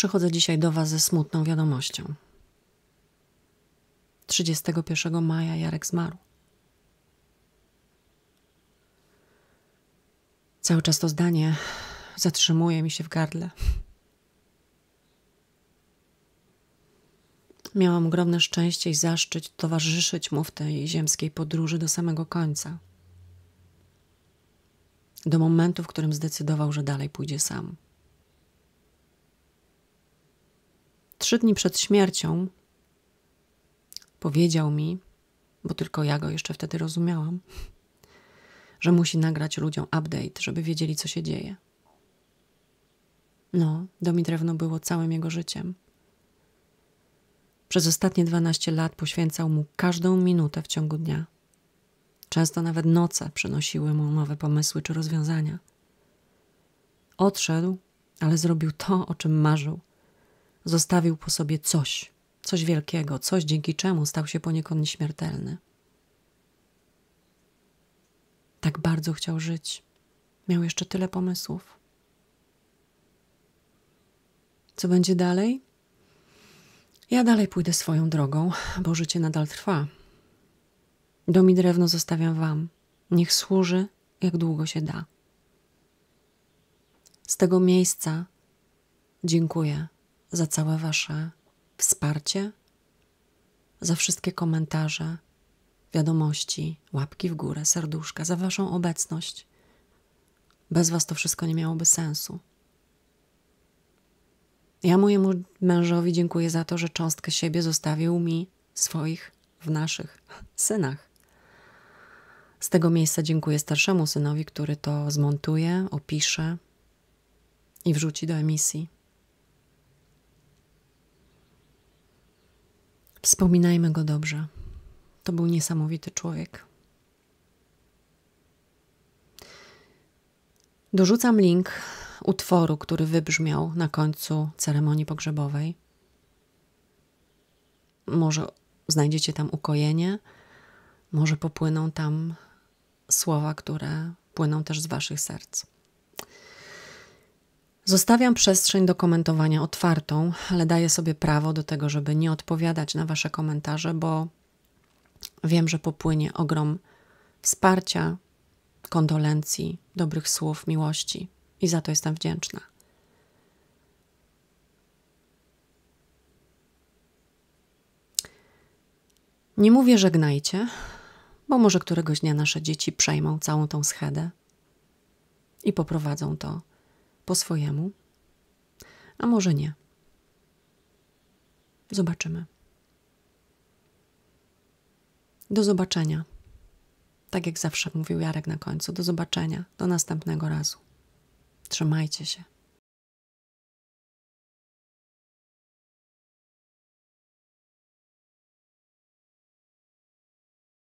przychodzę dzisiaj do Was ze smutną wiadomością. 31 maja Jarek zmarł. Cały czas to zdanie zatrzymuje mi się w gardle. Miałam ogromne szczęście i zaszczyt towarzyszyć mu w tej ziemskiej podróży do samego końca. Do momentu, w którym zdecydował, że dalej pójdzie sam. trzy dni przed śmiercią powiedział mi, bo tylko ja go jeszcze wtedy rozumiałam, że musi nagrać ludziom update, żeby wiedzieli, co się dzieje. No, Domi Drewno było całym jego życiem. Przez ostatnie 12 lat poświęcał mu każdą minutę w ciągu dnia. Często nawet noce przynosiły mu nowe pomysły czy rozwiązania. Odszedł, ale zrobił to, o czym marzył – zostawił po sobie coś, coś wielkiego, coś dzięki czemu stał się poniekąd nieśmiertelny. Tak bardzo chciał żyć. Miał jeszcze tyle pomysłów. Co będzie dalej? Ja dalej pójdę swoją drogą, bo życie nadal trwa. Dom i drewno zostawiam wam. Niech służy, jak długo się da. Z tego miejsca dziękuję za całe Wasze wsparcie, za wszystkie komentarze, wiadomości, łapki w górę, serduszka, za Waszą obecność. Bez Was to wszystko nie miałoby sensu. Ja mojemu mężowi dziękuję za to, że cząstkę siebie zostawił mi swoich w naszych synach. Z tego miejsca dziękuję starszemu synowi, który to zmontuje, opisze i wrzuci do emisji. Wspominajmy go dobrze. To był niesamowity człowiek. Dorzucam link utworu, który wybrzmiał na końcu ceremonii pogrzebowej. Może znajdziecie tam ukojenie, może popłyną tam słowa, które płyną też z Waszych serc. Zostawiam przestrzeń do komentowania otwartą, ale daję sobie prawo do tego, żeby nie odpowiadać na Wasze komentarze, bo wiem, że popłynie ogrom wsparcia, kondolencji, dobrych słów, miłości i za to jestem wdzięczna. Nie mówię żegnajcie, bo może któregoś dnia nasze dzieci przejmą całą tą schedę i poprowadzą to po swojemu, a może nie. Zobaczymy. Do zobaczenia. Tak jak zawsze mówił Jarek na końcu, do zobaczenia, do następnego razu. Trzymajcie się.